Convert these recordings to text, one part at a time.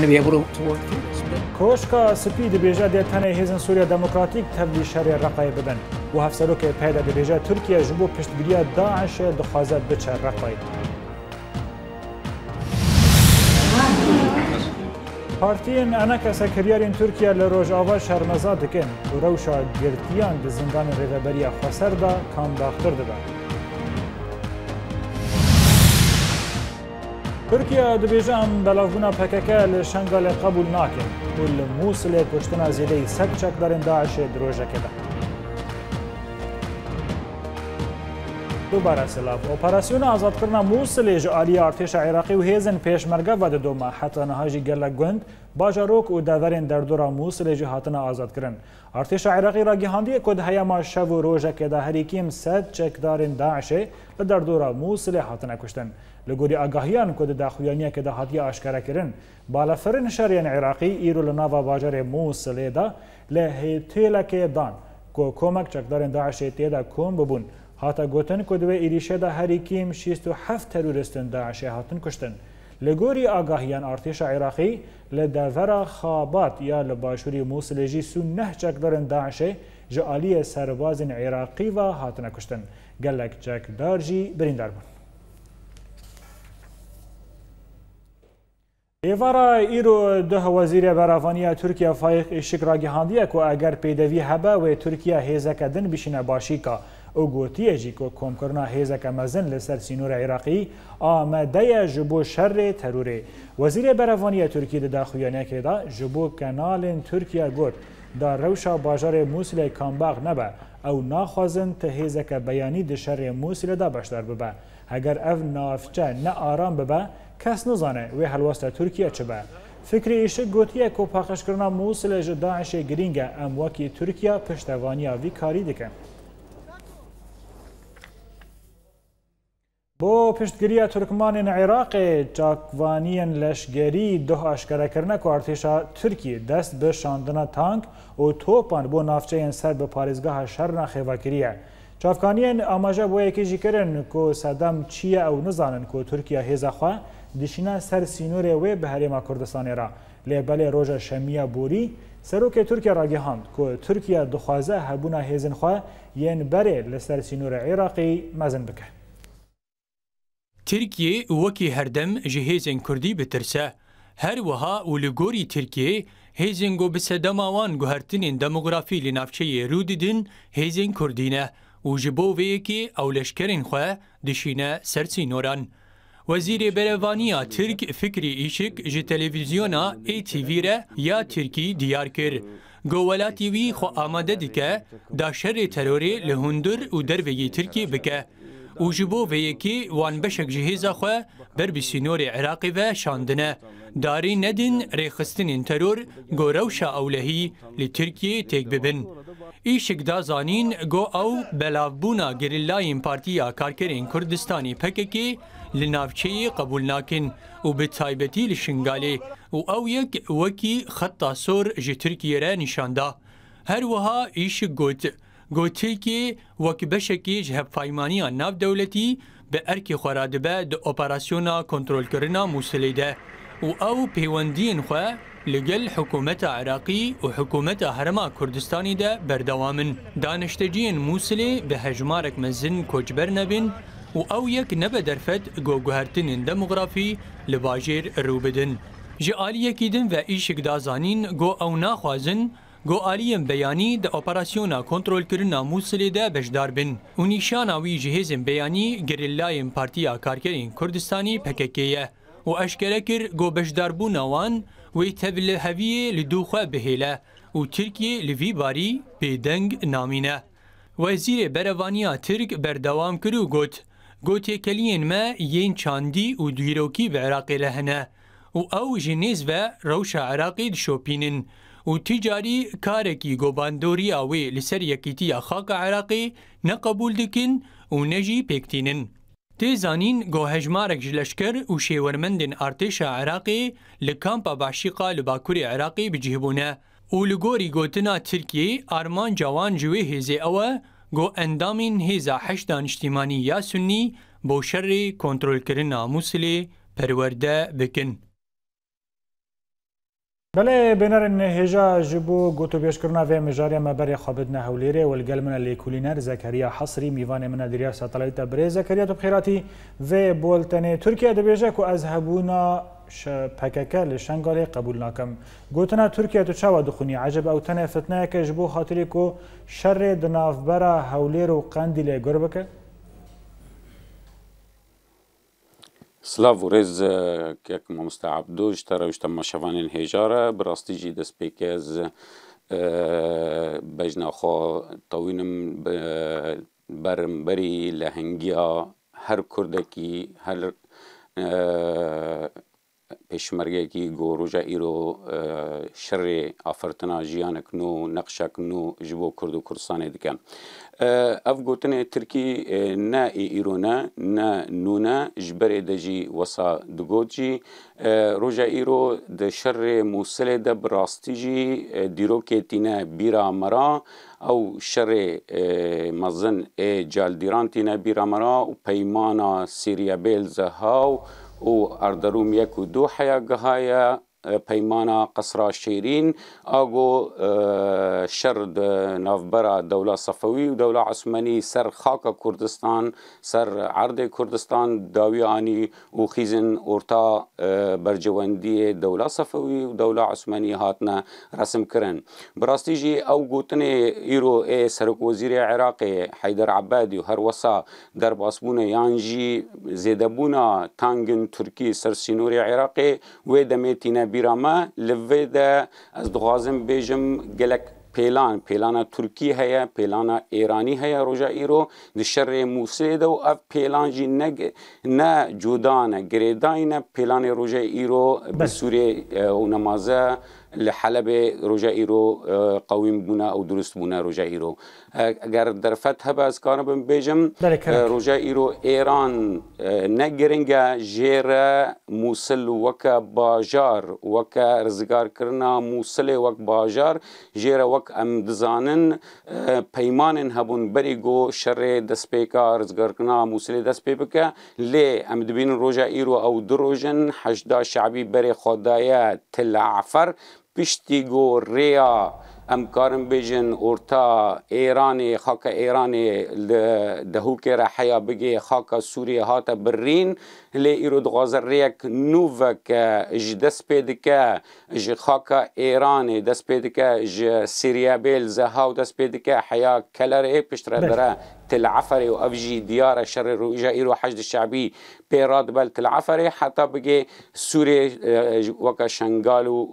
going to be able to, to work through this. کۆشکە سپی دەبێژە دێتەنە هێزن سووریا دموکراتیک تەبلی شەرێ ڕقای بدەن و هەفسەرۆکێ پیدا دەبێژە تورکیا ژ بۆ پشتگیریە داعشێ دخوازات بچە ڕقای. پارتیین ئەنەکە سەکریارین تورکیا لە ڕۆژاوا شەرمەزا دکن و ڕەوشە گرتیان دە زیندان ڕێدەبەریە خەسەردا کامداختر دەبن. تورکیا دبێژان بەلاوبوونا پەکەکە لە شنگالێ قبول ناکەن و لە مووسلێ کوشتنا زیدەی سەر چەک دەرێن داعشێ درۆژەکەدا. دو بار سلاف اپراسیون آزاد کردن موسل جو آلی ارتش عراقی و هیزن پیشمرگا و دوما حتی نهاجی گلا گوند باجاروک و دادرین در دورا موسل جو هاتن آزاد کردن ارتش عراقی را گهاندی کد هیما شو و روژه که ده هریکیم سد چکدارین داعشه در دورا موسل هاتن کشتن لګوري اگاهیان کو د داخویانیه کې د هاتیه اشکارا کړي بالافرین شریان عراقي ایرو لناوا باجر موسل ده له هیتله کې دان کو کومک چکدارین داعش ته دا کوم ببون هاتا گوتن کدوه ایریشه دا هری کیم 67 تروریستن داعشه هاتن کشتن لگوری آگاهیان ارتش عراقی لدفر خابات یا لباشوری موسل جی سو نه چکدارن داعشه جعالی سرباز عراقی و هاتن کشتن گلک چکدار جی بریندار بون ایوارا ایرو ده وزیر برافانی ترکیه فایق اشک را گهاندیه که اگر پیدوی هبه و ترکیه هیزه کدن بشینه باشی که ئەو گوتیەژی کۆ کۆمکردنا هێزەکە مەزن لەسەر سینوورە عێراقی ئامادەیە ji بۆ شەرێ تەرورێ وەزیرێ بەرەڤانیە تورکی دەدا خوێنەکێدا ji بۆ کەناالێن تورکیا گوت دا ڕەوشە باژارێ مووسلەی کامباغ نەبە ئەو ناخوازن تە هێزەکە بەیانی دشەڕێ مووسلەدا بەشدار ببە هەگەر ئەف نافچە نە ئارام ببە کەس نزانێ وێ هەلوەستە تورکیا چ بە. فکری ئیش گوتیە کۆ پاخشکردنا مووسلە ژ داعشێ گرینگە ئەم وەکی تورکیا پشتەوانیا وی کاری دکەن. بۆ پشتگریە تورکمانێن عێراقێ چاکوانیان لەشگەری دۆ ئاشکەرەکردنە کوارتێشا تورکی دەست بە شاندنە تانک و تۆپان بۆ نافچەیان سەر بە پارێزگاها شەرنا خێواکریە. چاافکانیان ئاماژە بۆ یەکێژی کردن کۆ سەدەم چییە ئەو نزانن کۆ تورکیا هێزاخوا دیشینە سەر سینۆرێ وێ بە هەرێما کوردستانێرا لێ بەلێ ڕۆژە شەمیە بوری سەرۆکێ تورکیا ڕاگەهاند کۆ تورکیا دخوازە هەبوونا هێزنخوا یەن بەرێ لەسەر سینۆرە عێراقی مەزن بکە. Tirkiye wekî herdem ji hêzên Kurdî bitirse, her wiha û li gorî Tirkiye hêzên got bi sedema wan guhertinên demografî li navçeyê rû didin hêzên Kurdî ne û ji bo vêyekê ew leşkerên xwe dişîne sersînoran. Wezîrê Berevaniya Tirk Fikrî Îşik ji televizyona ATV re ya Tirkî diyar kir. Gowelatî wî xwe amade dike da şerê terorê li hundir û dervegî Tirkî bike. û ji bo vêyekî wan beşek ji hêza xwe derbî sînorê Iraqî ve şandine. Darî nedin rêxistinên teror gorewşa ewlehî li Tirkiyê têk bibin. Îşik da zanîn go ew belavbûna gerîllayên Partiya Karkerên Kurdistanê pekekê li navçeyê qebul nakin û bi taybetî li şingalê û ew yek wekî xetta sor ji Tirkiye re nîşanda. Her wiha îşik got. گوتیکی وەکی بەشێکیش هەبفایمانیان ناودەولەتی بە ئەرکی خۆرادبە دە ئۆپەراسسیۆنا کۆنتترۆلکردنا مووسلیدە و ئەو پەیوەندین خوێ لەگەل حکوومەتە عراقی و حکوومەتە هەرما کوردستانی دە بەردەوامن دانیشتەجیین مووسلێ بە هەژمارێک مەزن کۆچبەر نەبن و ئەو یەک نەبە دەرفەت گۆگوهرتنین دەموگرافی لە باژێر ڕووبدن. ji aliyekî din ve îşik da zanîn got ew naxwazin گوالیم بیانی د اپراسیونا کنترل کرنا موسلی ده بجدار بن و نیشانا وی جهزم بیانی گریلایم پارتیا کارکرین کردستانی پککیه و اشکره کر گو بجدار بوناوان وی تبل هویه لدوخه بهیله و ترکیه لوی باری بیدنگ نامینه وزیر بروانیا ترک بردوام کرو گوت گوتی کلین ما یین چاندی و دویروکی به عراقی لهنه و او جنیز و روش عراقی دشوپینن و تیجاری کارێکی گۆباندۆری ئاوێ لەسەر یەکیتیە خاکە عێراقی نەقبول دکن و نەژی پێکتینن. تێزانین گۆهژمارێک ji leşker û şêwermendên artêşa Iraqê li kampa başîqa li Bakurê Iraqê bicihbûne û li gorî gotina Tirkiyê arman cawan ji wê hêzê ewe got endamên hêza heşdan niştimanî ya sunnî bo şerê kontrolkirina Musilê perwerde bikin. بله بنرن هجا جبو گوتو بیشکرنا و مجاری ما بری خابدنا هولیره والگل من لیکولینر زکریا حصری میوان من دریا ساتلایت بری زکریا تو بخیراتی و بولتن ترکیه دبیجه که از هبونا پککه لشنگالی قبول ناکم گوتنا ترکیه تو چاوا دخونی عجب او تنه فتنه که جبو خاطری که شر دنافبرا هولیر و قندیل گربکه سلاڤورێز کێک مامۆستا عبدۆ ji te rewş temaşevanên hêjara bi rastî jî destpêkez bejna xwe tewînim berimberî lehengiya her Kurdekî her پێشمەرگێکی گۆڕژە ئیرۆ شەڕێ ئافرتنا ژیانەکن و نەقشەکن و ji بۆ کورد و کورسانێ دکەن. ئەف گوتنێ ترکی نائی ئیرۆنە نە نونە ji berê de jî wesa digot jî roja îro di şerê Musilê de bi rastî jî dîrokê tîne bîra mera ew şerê mezin ê caldîran tîne bîra mera û peymana Siriya Bêl zehaw, او اردروم یک و دو حیا های پیمانا قصرا شیرین آگو شرد نافبرا دوله صفوی و دوله عثمانی سر خاک کردستان سر عرض کردستان داوی آنی و خیزن اورتا برجواندی دوله صفوی و دوله عثمانی هاتنه رسم کرن براستی جی او گوتن ایرو ای سرک وزیر عراق حیدر عبادی و هر وسا در باسبونه یانجی زیدبونه تانگن ترکی سر سینور عراق و دمتینه بیرامە لێ دە ez dixwazim bêjim gelek پێلان پێلانە تورکی هەیە پێلانە ئێرانی هەیە ڕۆژە ئیرۆ di şerê موسێدە و ev پێلان jî nege ne cudanە گرێدانە پێلانê ڕۆژە ئیرۆ بە سوورێ و نەمازە لحلب روجایرو آه، قویم بنا او درست بونا روجایرو آه، اگر در فتح باز کارم بم بیجم آه، روجایرو ایران نگرنگا جیر موسل وک باجار وک رزگار کرنا موسل وک باجار جیر وک ام دزانن پیمانن هبون بریگو شر دست پیکا رزگار کرنا موسل دست پی لی ام دبین روجایرو او دروجن حشدا شعبی بری خدای تل عفر پشتی گو ریا ام کارم بیجن اورتا ایرانی خاک ایرانی دهوک را حیا بگی خاک سوریه هات برین لی ایرود غازر ریک نووک ج دست پیدکه ج خاک ایرانی دست پیدکه ج سیریه بیل زهاو دست پیدکه حیا کلر ای پشتره دره تل عفره و افجی دیار شر رویجا و حشد شعبی پیراد بل تل عفره حتی بگه سوره وکا شنگال و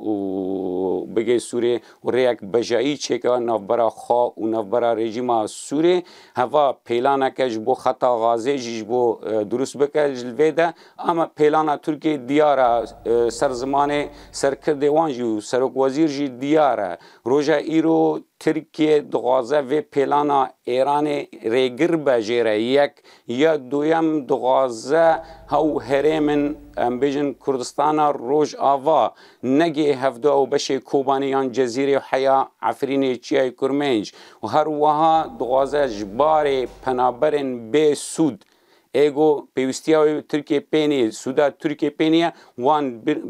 بگه سوره و ریک بجایی چه که نفبرا خوا و نفبرا رژیم سوره هوا پیلانا کش بو خطا غازه جیش بو درست بکه جلویده اما پیلانا ترکی دیار سر زمان سرکرد وانجی و سرک وزیر جی دیاره روژا ایرو ترکیه دوازه و پیلانا ایران ری ڕێگر بە ژێرە یەک یا دویەم دوغازە هەو هەرێ من ئەمبژن کوردستانە ڕۆژ ئاوا نەگێ هەفدا و بەشێ کۆبانیان جەزیری و حەیا ئەفرینی چیای کورمێنج و هەروەها دوغازە ژبارێ پەنابەرن بێ سوود. ئێگۆ پێویستیاوی ترکێ پێنێ سودا تورکێ پێنیە وان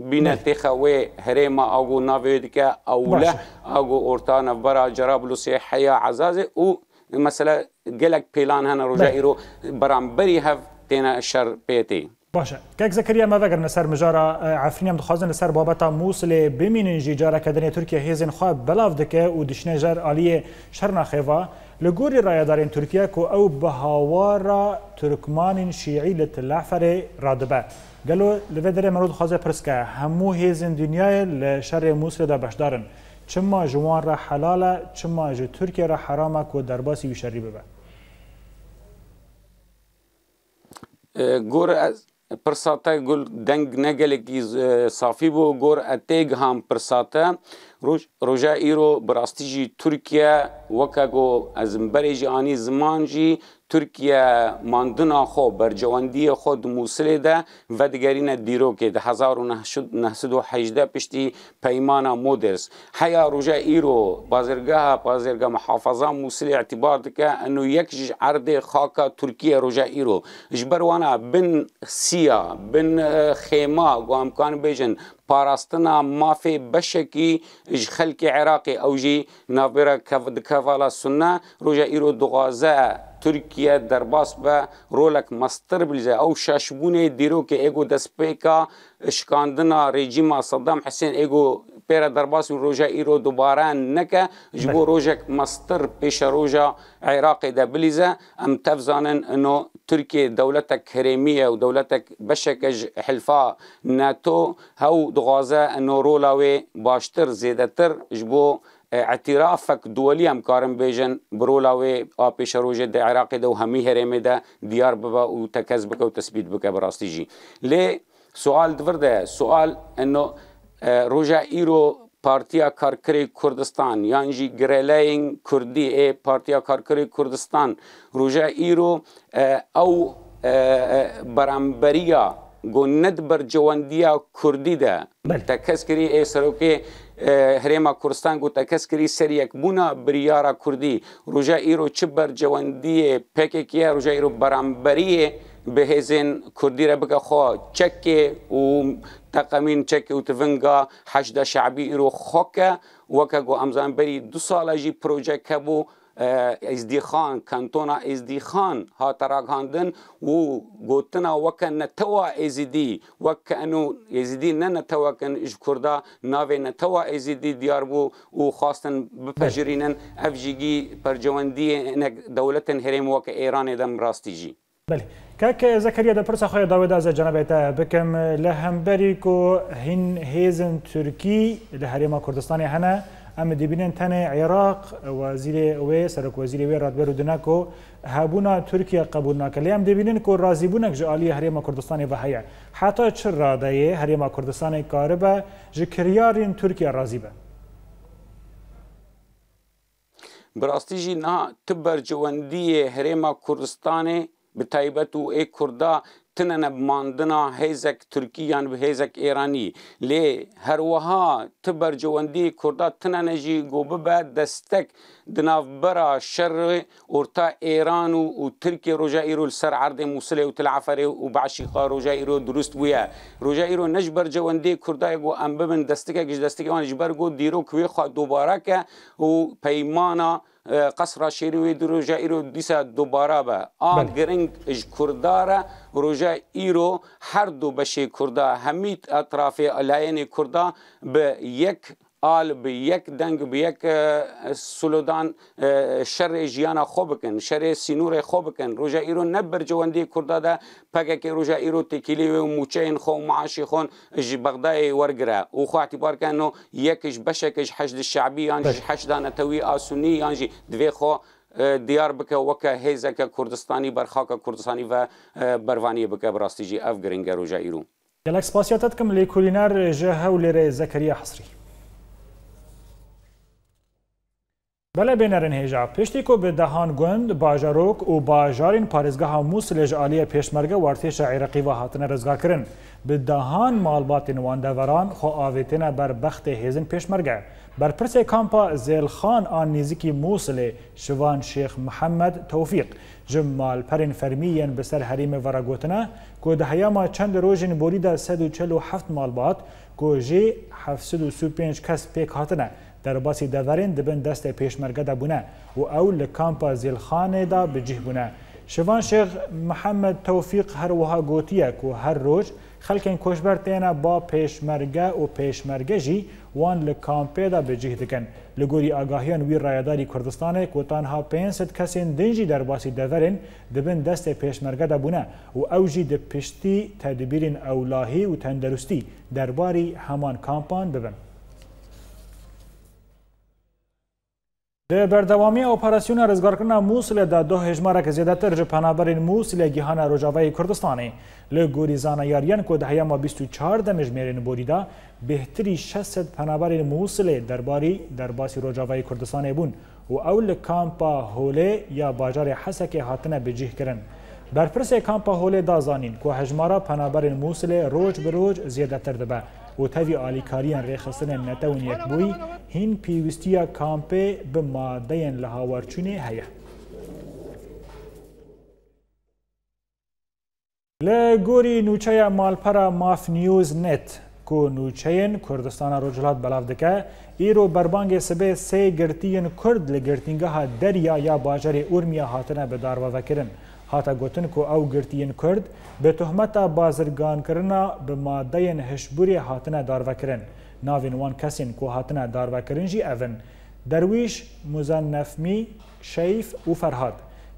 بینە تێخەوێ هەرێمە ئاگۆ ناوێ دیکە ئەو لە ئاگۆ ئۆرتانە بەرا جرابلوسێ حەیە عزازێ و مثلا gelek pêlan hene roja îro beramberî hev têne şer pêtê. Başe Kek zekeriya me vegirin ser mijara Efrînm dixwazin li ser babeta Musilê bimînin jî careke dinê Türkiye hêzên xwe belav dike û dişne jer aliyê şerna xêva li gorî rayedarên Türkiye ku ew bihawara Türkmanên şîî li tilaferê radibe. Gelo li vê derê merod xwaze pirske hemû hêzên dünyayê li şerê Musilê de beşdarin. چما جوان را حلاله چما جو ترکیه را حرامه کو درباسی و شری ببه گور از پرساته گل دنگ نگلی کی صافی بو گور اتیگ هم پرساته روش روژا ایرو براستی جی ترکیه وکا گو از مبری جی آنی زمان جی ترکیه ماندنا خو برجواندی خود موسل ده و دگرین دیرو که ده 1918 پشتی پیمانا مودرس حیا روژا ایرو بازرگاه بازرگاه محافظه موسل اعتبار دکه انو یک عرض خاکا ترکیه روژا ایرو جبروانا بن سیا بن خیما گوامکان بیجن پاراستنا مافê beşekî ji xelkê Iraqê ew jî navbêra dikevala sunne roja îro duwaze e تورکیه درباس به رولک مستر بلزه او شاشبونه دیرو که ایگو دسپیکا اشکاندنا رژیم صدام حسین ایگو پێرە دەرباس و ڕۆژە ئیرۆ دووباران نەکە ژبۆ ڕۆژێک مەستر پێشە ڕۆژە عێراقی دەبلیزە ام تەفزانن انو ترکی دولت کریمیه و دولت بشکج حلفا ناتو هاو دغازه انو رولاوی باشتر زیده تر جبو اعترافك دولي هم كارم بيجن برولاوي آبي روجة دي عراقي دو همي هرمي دا ديار ببا و تكذبك و تسبيت بك براستي جي ليه سؤال دفرده سؤال انه روژا ایرو پارتیا کارکری کوردستان یان جی گریلین کردی ای پارتیا کارکری کوردستان روژا ایرو او برانبریا گوند بر جواندیا کردی ده تکس کری ای سروکی هریما کورستان گو تکس کری سر یک بونا بریارا کردی روژا ایرو چه بر جواندی پکه کیا روژا ایرو برانبریه behêzên Kurdî re bike xwa çekê û teqemîn çekê û tivinga heşda şebî îro xwake weke got emzanberî du sala jî projek hebû ئزدیخان کەنتۆنا ئزدیخان هاتەراگاندن و گوتنا وەکە نەتەوە ئێزیدی وەکە ئەن و ئێزیدی نەنەتەوەکەن ئیش کووردا ناوێ نەتەوە ئێزیدی دیار بوو و خواستن بپەژرینن ئەفژیگی پەرجەوەندی دەولەتن هەرێم وەکە ئێرانێ دەم ڕاستیژی. بله که زکریا در پرسه خواهی داوید از جناب تا بکم لهمبری کو هین هیزن ترکی لحریم کردستان هنه ام دبینن تن عراق وزیر و سرک وزیر و راد برودنا کو هابونا ترکیه قبول نکلی ام دبینن کو راضی بونک جالی حریم کردستان و هيا حتی چر راده حریم کردستان کاربه جکریارین ترکیه راضی به براستیجی نه تبر جواندی حریم کردستان به طیبت ای کرده تنن ماندنا هیزک ترکی یان به هیزک ایرانی لی هر وها تبر جواندی کردا تنن جی گوبه به دستک دناف برا شر ارتا ایران و, و ترکی رجا ایرو سر عرض موسلی و تلعفر و بعشقا رجا ایرو درست بویا رجا ایرو نجبر جواندی کردا گو امبن ببن دستک گج دستک وان جبر گو دیرو کوی خوا دوباره که و پیمانا قصر شیروی درو جایرو دیسا دوباره با بله. گرنگ کرداره گروژه ای رو هر دو بشه کرده همه اطراف الاین کرده به یک آل به یک دنگ به یک سلودان شر جیان خو بکن شر سینور خو بکن روژه ایرو نه برجوندی کرده ده پکه که روژه ایرو تکیلی و موچین خو معاشی خون جی بغدای ورگره او خو اعتبار کنو یکش بشکش حشد شعبی یانجی حشدان اتوی آسونی یانجی دوی خو دیار بکە وەکە هێزەکە کوردستانی بەرخاکە کوردستانی بە بەروانی بکە بڕاستیجی ئەف گرنگگە ڕۆژە ئیرو گەلک سپاسیاتت کەم لێ کولینار ژە هەو لێرە زەکەریە حسری بەلە بێنەرن هێژا پشتی کۆ بەدەهان گوند باژەرۆک و باژارین پارێزگەها مووس لێژ عالیە پێشمەرگە وارتێشە عێرەقی و هاتنە ڕزگاکردن. به دهان مالباتین واندوران خو آویتینه بر بخت هیزن پیشمرگه بر پرس کامپا زیلخان آن نیزیکی موسل شوان شیخ محمد توفیق جم مال پرین فرمیین بسر حریم ورگوتنه که ده هیاما چند روژین بوریده 147 مالبات که جی 735 کس پیک هاتنه در باسی دورین دبن دست پیشمرگه ده بونه و او لکامپا زیلخانه ده بجیه بونه شوان شیخ محمد توفیق هر وها گوتیه که هر روژ خەکین کۆشبەر تێنە با پێشمەرگە و پێشمەرگەژی وان لە کامپێدا بجیه دکەن لە گۆری ئاگاهیان وی ڕایداری کوردستانێک وتانها 500 کەسێن دنجی دەرباسی دەڤەرن دەبن دەستی پێشمەرگەدا بوونە و ئەوژی دە پشتی تەدبیرین ئەولاهی و تەندەروستی دەرباری هەمان کامپان ببن. د بردوامی اپراسیون رزگارکردن موسل در دو هجماره که زیادتر جپنابرین موسل گیهان روجاوی کردستانی له گوریزان یاریان که ده هیما 24 دمج میرین بوریدا بهتری 600 پنابرین موسل درباری در باسی روجاوی کردستانی بون و اول کامپا هوله یا باجار حسک هاتنه بجیه کرن برپرس کامپا هوله دا زانین که هجماره پنابرین موسل روج بروج زیادتر دبه و تەوی ئالیکاریان ڕێخستنە نەتەون یەکبووی هین پێویستیە کامپێ بمادەیەن لە هاوارچوونێ هەیە. لە گۆری نوچەیە مالپەرە ماف نیوز نێت کو نوچەیەن کوردستانە ڕۆژلات بەلاو دەکە ئیرۆ بەربانگێ سبێ سێ گرتیەن کورد لە گرتنگەها دەریا یا باژەری ئورمیا هاتنە بەداروەڤەکردن. هاتا گوتن کو او گرتین کرد به تهمتا بازرگان کرنا به ماده هشبوری هاتنه داروکرن ناوین وان کسین کو هاتنه داروکرن جی اون درویش مزنف می شیف و فرهاد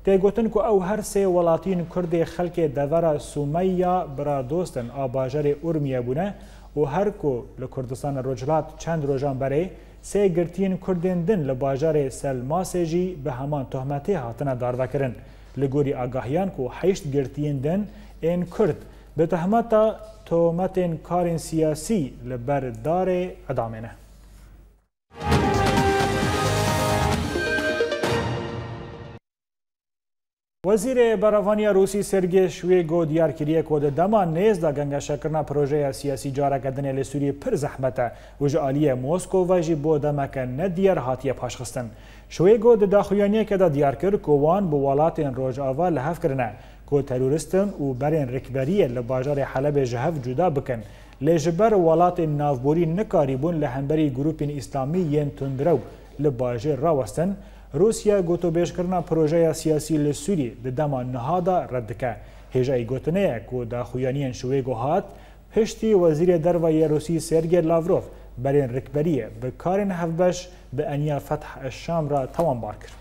تی گوتن کو او هر سه ولاتین کرد خلک دورا سومیا برا دوستن آباجر ارمیه بونه و هر کو لکردستان رجلات چند روزان بره سه گرتین کردین دن لباجر سلماسه جی به همان تهمتی هاتنه داروکرن li gorî agahiyan ku heşt girtiyên den ên Kurd bi tehmeta tohmetên karên siyasî li ber darê edamê ne. وزیر بەڕەوانی رووسی سرگێ شوێ گۆ دیارکردە کۆدەدەمان نێز لە گەنگەشەکردنا پرۆژەیە سیاسی جارەکەدنێ لە سووری پر زەحمەتە وژعالیە مۆسکۆڤژی بۆ دەمەکە نە دیار هاتیە پاشخستن. شوێ گۆ دەداخویانەکەدا دیارکرد کۆوان بۆ وڵاتێن ڕۆژاوا لە هەفکردە کۆ تەرورستن و بەرێن ڕکبەریە لە باژاری حەلەبێ ژەهف جودا بکەن. لێژبەر وڵاتێن ناوبووری نەکاری بوون لە هەمبەری گروپین ئیسلامی یەن تندرە و لە باژێ ڕاوەستن، روسیا گوتوبێشکردنا پرۆژەیە سیاسی لە سووری دەدەمان نەهادا ڕەتدەکە هێژای گوتنەیە و داخویانیان شوێ گوهات پشتی وەزیرە دەروە یاروسی سرگێر لاڤۆف بەرێن ڕکبەریە بە کارێن هەفبەش بە ئەنیا فەتح ئەشام را تەوان بار کرد.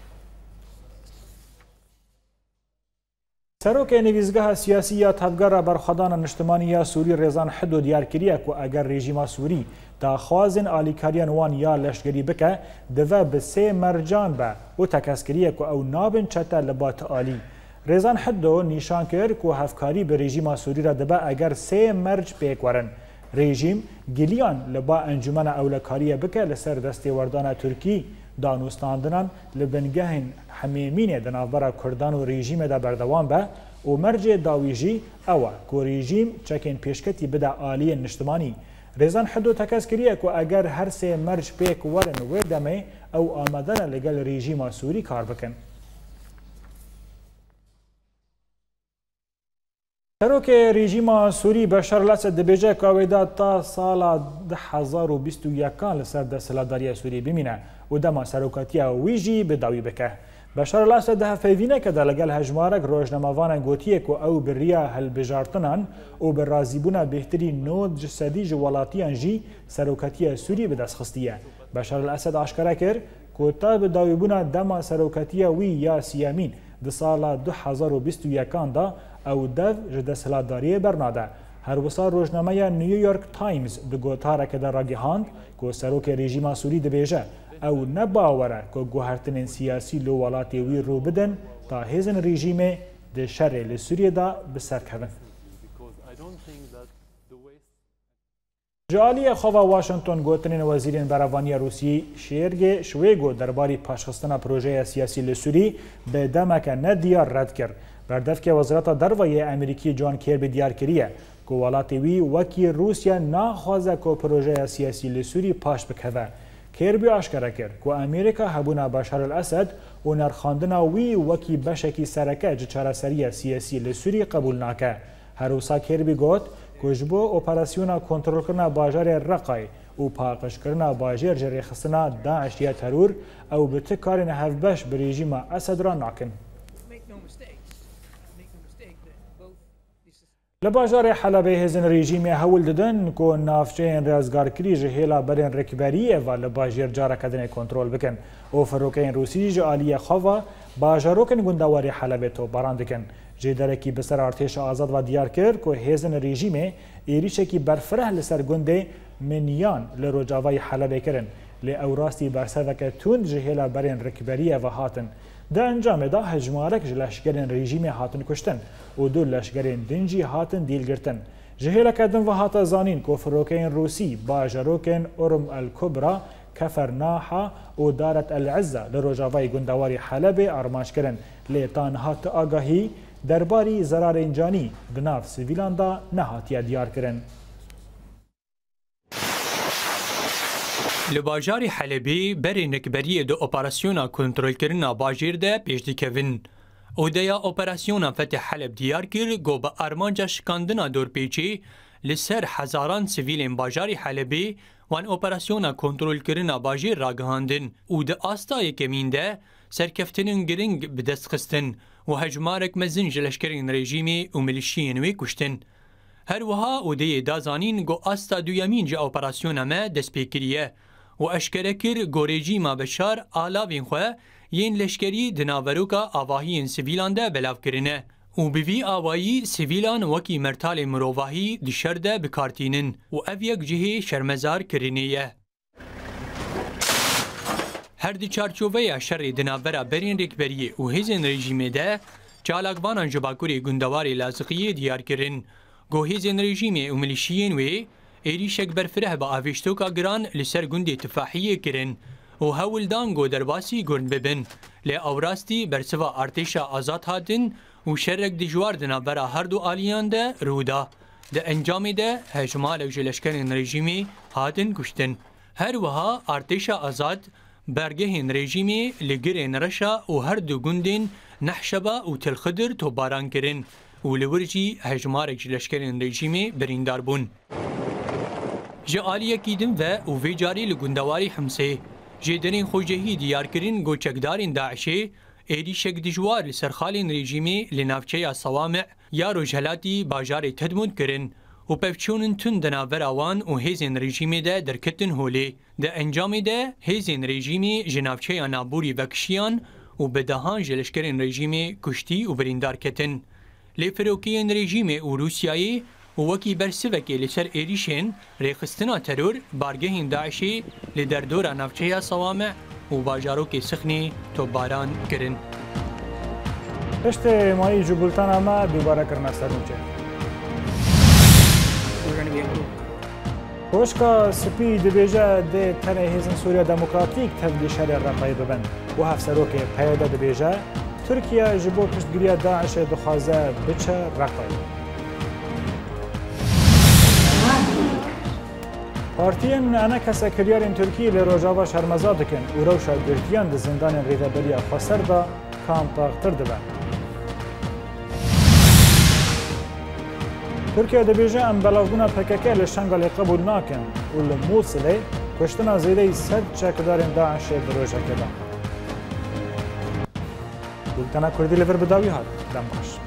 سەرۆکە نویزگەها سیاسی یا تەفگەرە بەرخەدانە نیشتمانی یا سووری ڕێزان حد و دیارکریە و ئەگەر ڕێژیما سووری تا خوازن آلیکاریان وان یا لشگری بکه دو به سه مرجان به و تکسکریه که او نابن چته لبات آلی ریزان حدو نیشان کرد که هفکاری به رژیم سوری را دبه اگر سه مرج پیکورن رژیم گلیان لبا انجمن اولکاریه بکه لسر دستی وردان ترکی دانوستاندنان لبنگهن حمیمین دنابرا کردان و رژیم دا بردوان به و مرج داویجی اوه که رژیم چکین پیشکتی بده آلی نشتمانی رێزان حدو تەکەس کریە و ئەگەر هەرسێ مەرج پێک وەرن وێ دەمێ ئەو ئامادەە لەگەل ڕێژی ماسووری کار بکەن. سەرۆکێ ریژیما سووری بەشەر لەسە دەبێژە کاوێدا تا ساڵا 2021 لەسەر دەسەلاداریە سووری بمینە و دەما سەرۆکەتیە ویژی بداوی بکە. بەشار لاسە دە فەیینەکەدا لەگەل هەژمارەك ڕۆژنەماوانە گوتیەک و ئەو بریە هەلبژارتنان و بەڕازیبوونا بهتری نۆ جسەدیژ وڵاتیان ژی سەرۆکەتیە سووری بەدەستخستیە بەشار ئەسد ئاشکرا کرد کۆتا بەداویبوونا دەما سەرۆکەتیە وی یا سیامین د ساڵە 2021دا ئەو دەڤ ji دەسەلاتداریە بەرنادە. هەروەسا ڕۆژنامەیە نیویۆرک تایمز دو گۆتارەکەدا ڕاگەهاند کۆ سەرۆکە رێژیما سووری دەبێژە ئەو نەباوەرە کە گوهرتنین سیاسی لە وڵاتی وی ڕوو بدەن تا هێزن ریژیمێ دە شەرێ لە سوورێدا بسەرکەون. جاالیە خۆوا واشنگتن گوتنین وەزیرین بەرەوانیە رووسی شێرگێ شوێگۆ دەرباری پاشخستنە پرۆژەیە سیاسی لە سووری بە دەمەکە نەدیار ڕەت کرد. بەردەفکە وەزرەتە دەروەیە ئەمریکی جۆن کێربی دیارکریە کۆوڵاتی وی وەکی رووسیا ناخوازە کۆپۆژەیە سیاسی لە سووری پاش بکەوە. کێربی ئاشکرە کرد و ئەمریکا هەبوونا بەشار ئەسد و نرخاندنا وی وەکی بەشێکی سەرەکە جچارەسەریە سیسی لە سووری قبول ناکە هەروسا کێربی گوت کوژ بۆ ئۆپەراسسیۆنا کۆنتترلکردنا باژارێ ڕقای و پاقشکردنا باژێر جێڕێخستنا داعشتە تەرور ئەو بتە کارێنە هەف بەش برێژیمە ئەسەدرا ناکن. لە باژارێ حەلبەی هێزن ڕێژیمی هەول دەدەن کۆ نافچەیان ڕازگارکری ژە هێلا بەرێن ڕێکبەریەوە لە باژێر جارەکەدنێ کۆنتترۆل بکەن ئەو فەرۆکەین رووسی ژە عالیە خەوا باژارۆکن گونداواری حەلبێتەوە بەڕان دەکەن جێدەرەکی بەسەر ئارتێشە ئازاد و دیار کرد کۆ هێزن ڕێژیمێ ئێریشێکی بەرفرە لەسەر گوندێ منیان لە ڕۆژاوای حەلبێکردن لێ ئەو ڕاستی بەرسەدەکە تون ژە هێلا بەرێن ڕێکبەریەوە هاتن. د انجام دا هجمارک جه لشگرین رژیم هاتن کشتن و دو لشگرین دنجی هاتن دیل گرتن جهیل کدن و هاتا زانین که فروکین روسی با جروکین ارم الکبرا کفرناحا و دارت العزه لروجاوای گندواری حلب ارماش کرن لیتان هات آگاهی درباری زرار انجانی دناف سیویلان دا نهاتیه دیار کرن Li bajarê Helebê berê nekberiye di operasyona kontrolkirina bajêr de pêşdikevin. Odeya operasyona Fetê Heleb diyar kir got bi armanca şikandina dorpêçê li ser hezaran sivîlên bajarê Helebê wan operasyona kontrolkirina bajêr ragihandin û di astayê kemîn de serkeftinên giring bi destxistin û hejmarek mezin ji leşkerên rejîmê û milîşiyên wê kuştin. Her wiha odeyê da zanîn got asta duyemîn ji operasyona me destpêkiriye. و eşkerekir gorêjîma Beşar alavên xwe yên leşkerî di naveroka avahiyên sivîlan de belavkirine. û bi vî awayî sivîlan wekî mertalê mirovahî di şer de bikartînin û ev yek cihê şermezar kirinê ye. Her di çarçoveya şerê di navbera berên rêkberiyê û hêzên rejîmê de çalakvanan ji bakurê gundewarê Lazıqiyê diyar kirin. Gohêzên rejîmê û milîşiyên wê êrîşek berfireh bi avîştoka giran li ser gundê tifahiyê kirin û hewildan goderbasî gund bibin. Lê awrastî bersiva artêşa azad hatin û şerek dijwardina bera her du aliyan de rûda. Di encamê de hejmalek ji leşkerên rejîmî hatin kuştin. Her wiha artêşa azad, bergehên rejîmê li girên reşa û her du gundên nehşeba û tilxidir tobaran kirin û li wir jî hejmarek ji leşkerên rejîmê birîndar bûn. Ji aliyê kîdin ve û vê carî li gundewarî Himsê ji derên xwecihî diyarkirin goçekdarên Daişê êrîşek dijwar li ser xalên rejîmê li navçeya Sewame ya rojhelatî bajarê Tedmûn kirin û pevçûnên tun di navbera wan û hêzên rejîmê de derketin holê. Di encamê de hêzên rejîmê ji navçeya naborî vekişiyan û bidehan ji leşkerên rejîmê kuştî û birîndar ketin. Lê firokiyên rejîmê û Rûsyayê وەکی بەرسڤکێ لەسەر عێریشێن ڕێخستنا تەرور بارگەهین داعشی لە دەردۆرە ناوچەیە سەوامە و باژارۆکی سخنی تۆباران کردن. پشتێ مای جوبولتان ئەمە دووبارە کردنا سەرچێ. خۆشکە سپی دەبێژە دێ تەنە هێزن سووریا دموکراتیک تەبدی شارێ ڕقای ببن و هەفسەرۆکێ پەیدا دەبێژە، تورکیا ji بۆ پشتگیریە داعشێ دخوازە بچە ڕقای. پارتیان انا کسا کریارین ترکی لی روژاوا شرمزا دکن و روشا گرتیان ده زندان ریدبریا خسر دا کام تاغتر دبن. ترکیه دبیجه ام بلاغبونا پککه لی شنگالی قبول ناکن و لی موسلی کشتنا زیده سد چکدارین داعش دروژه کدن. بولتنا کردی لیور بداوی هاد دم باش.